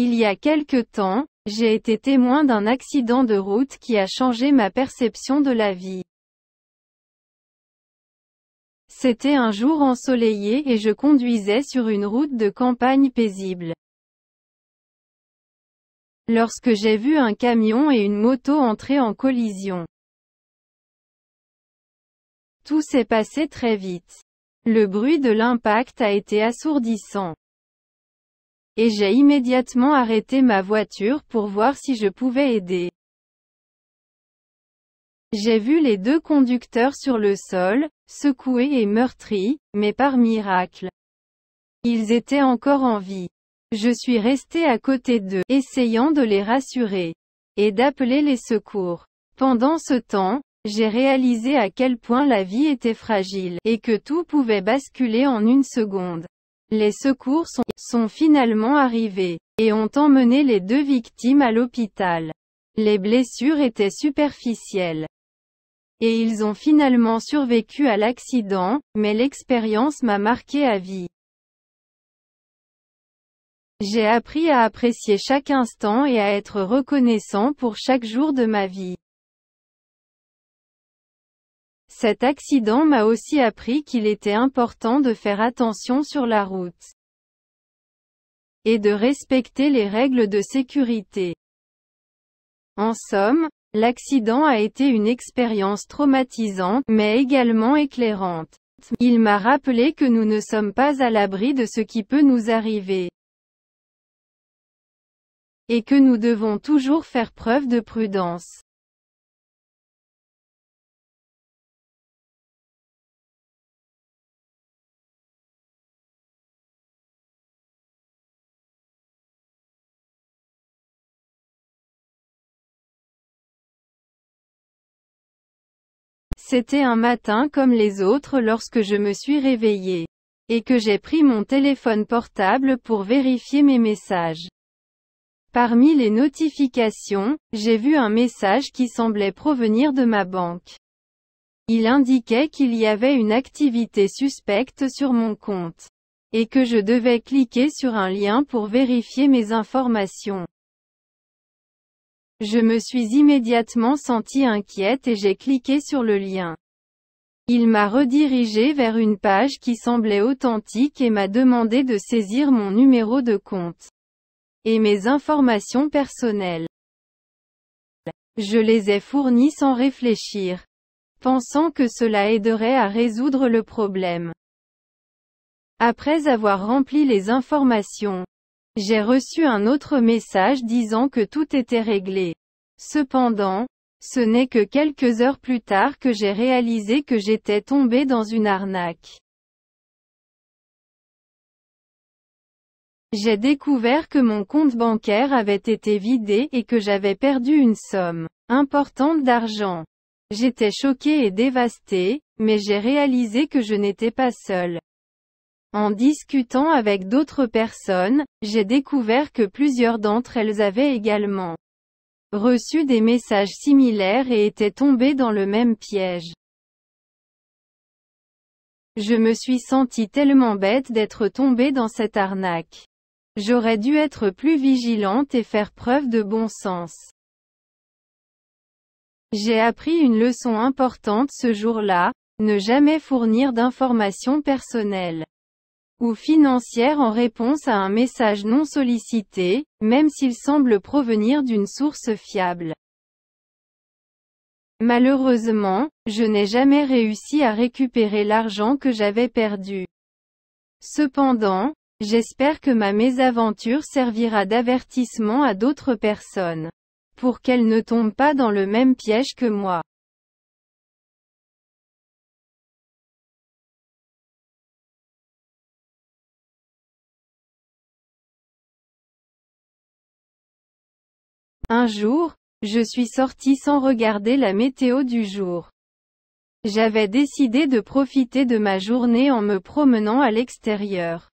Il y a quelque temps, j'ai été témoin d'un accident de route qui a changé ma perception de la vie. C'était un jour ensoleillé et je conduisais sur une route de campagne paisible. Lorsque j'ai vu un camion et une moto entrer en collision. Tout s'est passé très vite. Le bruit de l'impact a été assourdissant et j'ai immédiatement arrêté ma voiture pour voir si je pouvais aider. J'ai vu les deux conducteurs sur le sol, secoués et meurtris, mais par miracle. Ils étaient encore en vie. Je suis resté à côté d'eux, essayant de les rassurer et d'appeler les secours. Pendant ce temps, j'ai réalisé à quel point la vie était fragile, et que tout pouvait basculer en une seconde. Les secours sont, finalement arrivés, et ont emmené les deux victimes à l'hôpital. Les blessures étaient superficielles. Et ils ont finalement survécu à l'accident, mais l'expérience m'a marqué à vie. J'ai appris à apprécier chaque instant et à être reconnaissant pour chaque jour de ma vie. Cet accident m'a aussi appris qu'il était important de faire attention sur la route et de respecter les règles de sécurité. En somme, l'accident a été une expérience traumatisante, mais également éclairante. Il m'a rappelé que nous ne sommes pas à l'abri de ce qui peut nous arriver et que nous devons toujours faire preuve de prudence. C'était un matin comme les autres lorsque je me suis réveillé. Et que j'ai pris mon téléphone portable pour vérifier mes messages. Parmi les notifications, j'ai vu un message qui semblait provenir de ma banque. Il indiquait qu'il y avait une activité suspecte sur mon compte. Et que je devais cliquer sur un lien pour vérifier mes informations. Je me suis immédiatement sentie inquiète et j'ai cliqué sur le lien. Il m'a redirigé vers une page qui semblait authentique et m'a demandé de saisir mon numéro de compte et mes informations personnelles. Je les ai fournies sans réfléchir, pensant que cela aiderait à résoudre le problème. Après avoir rempli les informations, j'ai reçu un autre message disant que tout était réglé. Cependant, ce n'est que quelques heures plus tard que j'ai réalisé que j'étais tombé dans une arnaque. J'ai découvert que mon compte bancaire avait été vidé et que j'avais perdu une somme importante d'argent. J'étais choqué et dévasté, mais j'ai réalisé que je n'étais pas seul. En discutant avec d'autres personnes, j'ai découvert que plusieurs d'entre elles avaient également reçu des messages similaires et étaient tombées dans le même piège. Je me suis sentie tellement bête d'être tombée dans cette arnaque. J'aurais dû être plus vigilante et faire preuve de bon sens. J'ai appris une leçon importante ce jour-là, ne jamais fournir d'informations personnelles ou financière en réponse à un message non sollicité, même s'il semble provenir d'une source fiable. Malheureusement, je n'ai jamais réussi à récupérer l'argent que j'avais perdu. Cependant, j'espère que ma mésaventure servira d'avertissement à d'autres personnes, pour qu'elles ne tombent pas dans le même piège que moi. Un jour, je suis sorti sans regarder la météo du jour. J'avais décidé de profiter de ma journée en me promenant à l'extérieur.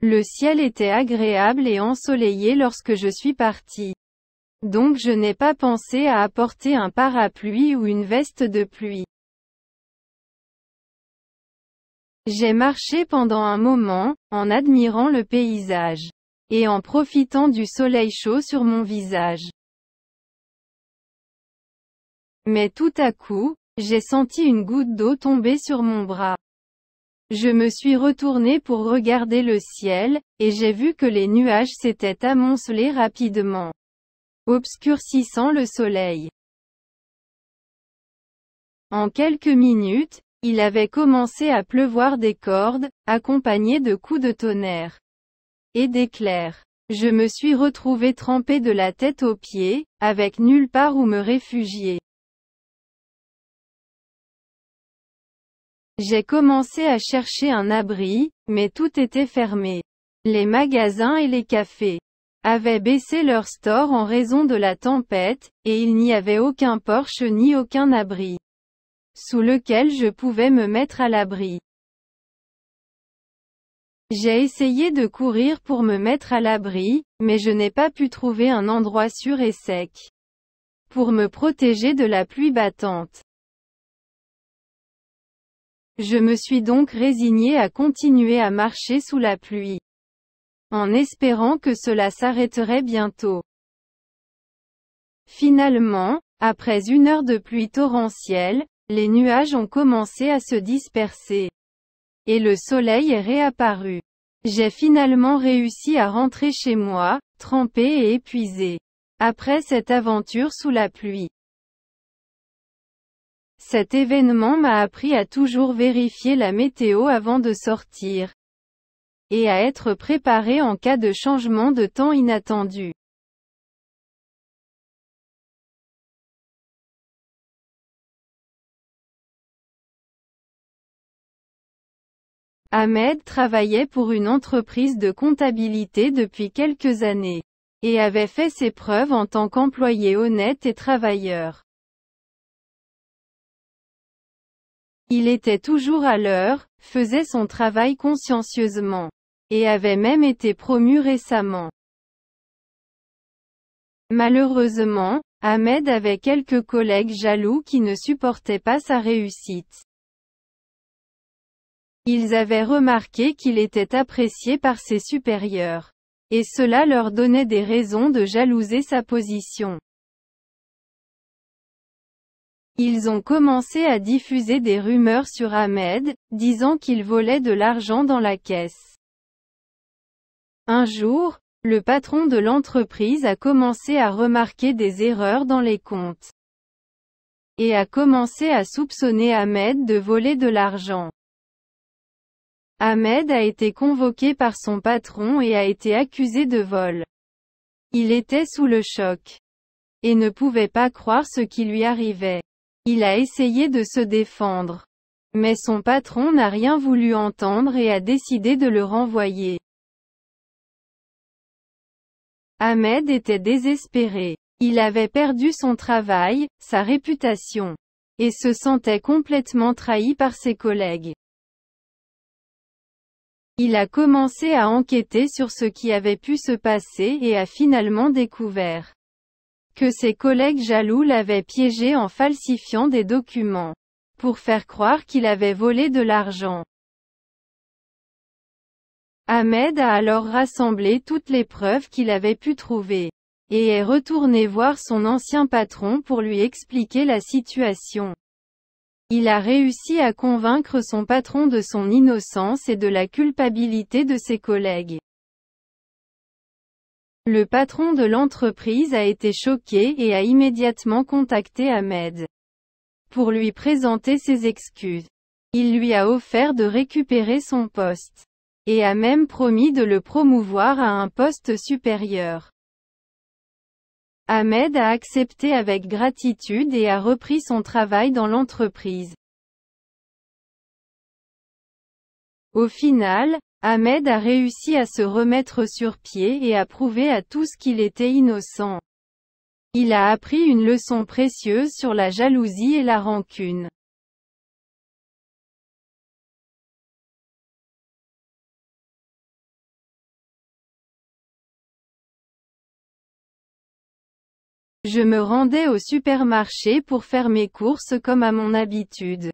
Le ciel était agréable et ensoleillé lorsque je suis parti. Donc je n'ai pas pensé à apporter un parapluie ou une veste de pluie. J'ai marché pendant un moment, en admirant le paysage et en profitant du soleil chaud sur mon visage. Mais tout à coup, j'ai senti une goutte d'eau tomber sur mon bras. Je me suis retourné pour regarder le ciel, et j'ai vu que les nuages s'étaient amoncelés rapidement, obscurcissant le soleil. En quelques minutes, il avait commencé à pleuvoir des cordes, accompagnées de coups de tonnerre et d'éclairs. Je me suis retrouvé trempé de la tête aux pieds, avec nulle part où me réfugier. J'ai commencé à chercher un abri, mais tout était fermé. Les magasins et les cafés avaient baissé leur store en raison de la tempête, et il n'y avait aucun porche ni aucun abri sous lequel je pouvais me mettre à l'abri. J'ai essayé de courir pour me mettre à l'abri, mais je n'ai pas pu trouver un endroit sûr et sec pour me protéger de la pluie battante. Je me suis donc résigné à continuer à marcher sous la pluie, en espérant que cela s'arrêterait bientôt. Finalement, après une heure de pluie torrentielle, les nuages ont commencé à se disperser et le soleil est réapparu. J'ai finalement réussi à rentrer chez moi, trempé et épuisé. Après cette aventure sous la pluie. Cet événement m'a appris à toujours vérifier la météo avant de sortir et à être préparé en cas de changement de temps inattendu. Ahmed travaillait pour une entreprise de comptabilité depuis quelques années et avait fait ses preuves en tant qu'employé honnête et travailleur. Il était toujours à l'heure, faisait son travail consciencieusement, et avait même été promu récemment. Malheureusement, Ahmed avait quelques collègues jaloux qui ne supportaient pas sa réussite. Ils avaient remarqué qu'il était apprécié par ses supérieurs. Et cela leur donnait des raisons de jalouser sa position. Ils ont commencé à diffuser des rumeurs sur Ahmed, disant qu'il volait de l'argent dans la caisse. Un jour, le patron de l'entreprise a commencé à remarquer des erreurs dans les comptes. Et a commencé à soupçonner Ahmed de voler de l'argent. Ahmed a été convoqué par son patron et a été accusé de vol. Il était sous le choc et ne pouvait pas croire ce qui lui arrivait. Il a essayé de se défendre. Mais son patron n'a rien voulu entendre et a décidé de le renvoyer. Ahmed était désespéré. Il avait perdu son travail, sa réputation, et se sentait complètement trahi par ses collègues. Il a commencé à enquêter sur ce qui avait pu se passer et a finalement découvert que ses collègues jaloux l'avaient piégé en falsifiant des documents pour faire croire qu'il avait volé de l'argent. Ahmed a alors rassemblé toutes les preuves qu'il avait pu trouver et est retourné voir son ancien patron pour lui expliquer la situation. Il a réussi à convaincre son patron de son innocence et de la culpabilité de ses collègues. Le patron de l'entreprise a été choqué et a immédiatement contacté Ahmed pour lui présenter ses excuses. Il lui a offert de récupérer son poste et a même promis de le promouvoir à un poste supérieur. Ahmed a accepté avec gratitude et a repris son travail dans l'entreprise. Au final, Ahmed a réussi à se remettre sur pied et à prouver à tous qu'il était innocent. Il a appris une leçon précieuse sur la jalousie et la rancune. Je me rendais au supermarché pour faire mes courses comme à mon habitude.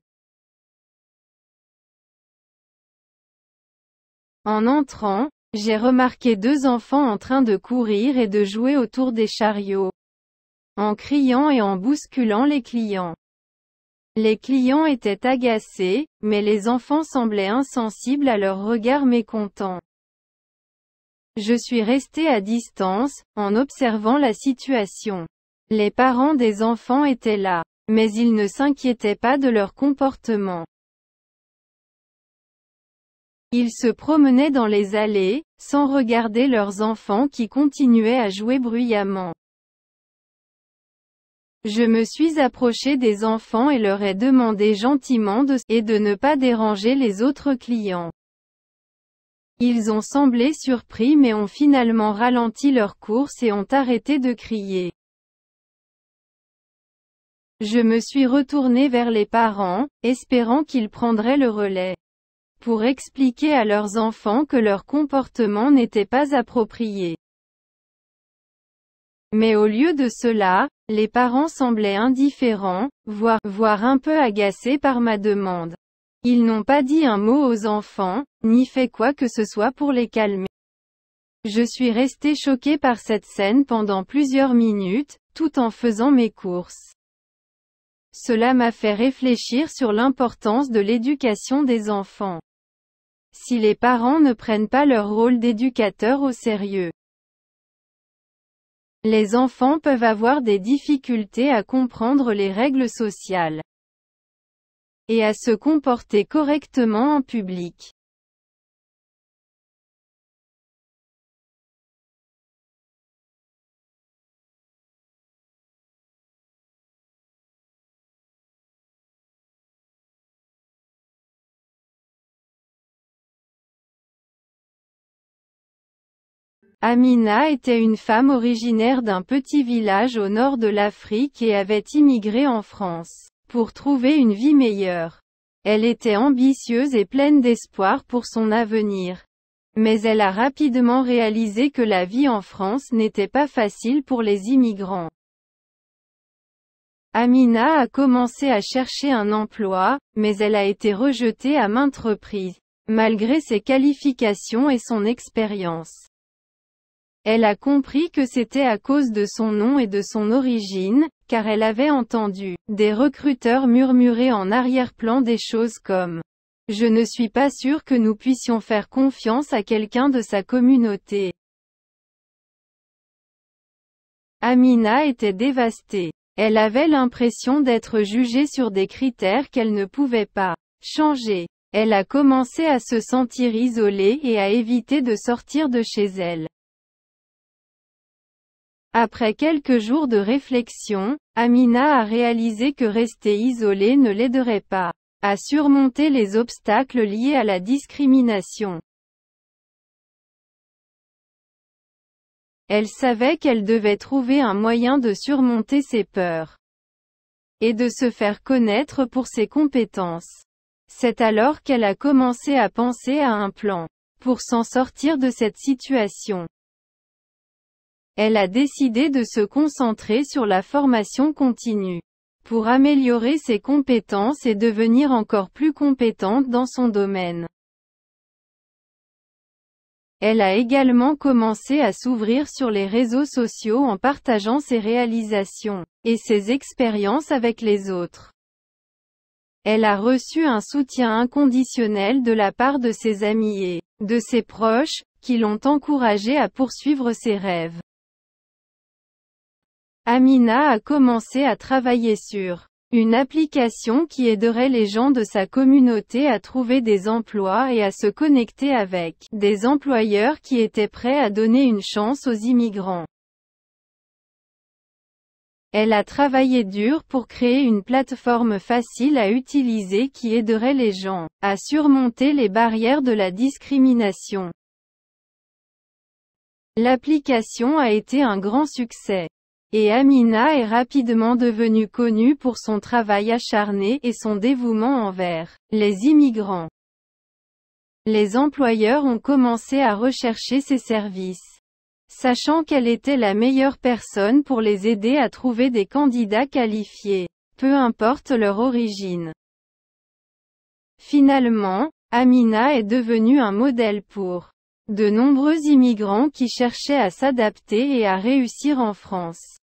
En entrant, j'ai remarqué deux enfants en train de courir et de jouer autour des chariots. En criant et en bousculant les clients. Les clients étaient agacés, mais les enfants semblaient insensibles à leurs regards mécontents. Je suis resté à distance, en observant la situation. Les parents des enfants étaient là, mais ils ne s'inquiétaient pas de leur comportement. Ils se promenaient dans les allées, sans regarder leurs enfants qui continuaient à jouer bruyamment. Je me suis approché des enfants et leur ai demandé gentiment de et de ne pas déranger les autres clients. Ils ont semblé surpris mais ont finalement ralenti leur course et ont arrêté de crier. Je me suis retournée vers les parents, espérant qu'ils prendraient le relais pour expliquer à leurs enfants que leur comportement n'était pas approprié. Mais au lieu de cela, les parents semblaient indifférents, voire, un peu agacés par ma demande. Ils n'ont pas dit un mot aux enfants, ni fait quoi que ce soit pour les calmer. Je suis restée choquée par cette scène pendant plusieurs minutes, tout en faisant mes courses. Cela m'a fait réfléchir sur l'importance de l'éducation des enfants. Si les parents ne prennent pas leur rôle d'éducateur au sérieux, les enfants peuvent avoir des difficultés à comprendre les règles sociales et à se comporter correctement en public. Amina était une femme originaire d'un petit village au nord de l'Afrique et avait immigré en France pour trouver une vie meilleure. Elle était ambitieuse et pleine d'espoir pour son avenir. Mais elle a rapidement réalisé que la vie en France n'était pas facile pour les immigrants. Amina a commencé à chercher un emploi, mais elle a été rejetée à maintes reprises, malgré ses qualifications et son expérience. Elle a compris que c'était à cause de son nom et de son origine, car elle avait entendu des recruteurs murmurer en arrière-plan des choses comme « Je ne suis pas sûr que nous puissions faire confiance à quelqu'un de sa communauté ». Amina était dévastée. Elle avait l'impression d'être jugée sur des critères qu'elle ne pouvait pas changer. Elle a commencé à se sentir isolée et à éviter de sortir de chez elle. Après quelques jours de réflexion, Amina a réalisé que rester isolée ne l'aiderait pas à surmonter les obstacles liés à la discrimination. Elle savait qu'elle devait trouver un moyen de surmonter ses peurs et de se faire connaître pour ses compétences. C'est alors qu'elle a commencé à penser à un plan pour s'en sortir de cette situation. Elle a décidé de se concentrer sur la formation continue pour améliorer ses compétences et devenir encore plus compétente dans son domaine. Elle a également commencé à s'ouvrir sur les réseaux sociaux en partageant ses réalisations et ses expériences avec les autres. Elle a reçu un soutien inconditionnel de la part de ses amis et de ses proches, qui l'ont encouragée à poursuivre ses rêves. Amina a commencé à travailler sur une application qui aiderait les gens de sa communauté à trouver des emplois et à se connecter avec des employeurs qui étaient prêts à donner une chance aux immigrants. Elle a travaillé dur pour créer une plateforme facile à utiliser qui aiderait les gens à surmonter les barrières de la discrimination. L'application a été un grand succès et Amina est rapidement devenue connue pour son travail acharné et son dévouement envers les immigrants. Les employeurs ont commencé à rechercher ses services, sachant qu'elle était la meilleure personne pour les aider à trouver des candidats qualifiés, peu importe leur origine. Finalement, Amina est devenue un modèle pour de nombreux immigrants qui cherchaient à s'adapter et à réussir en France.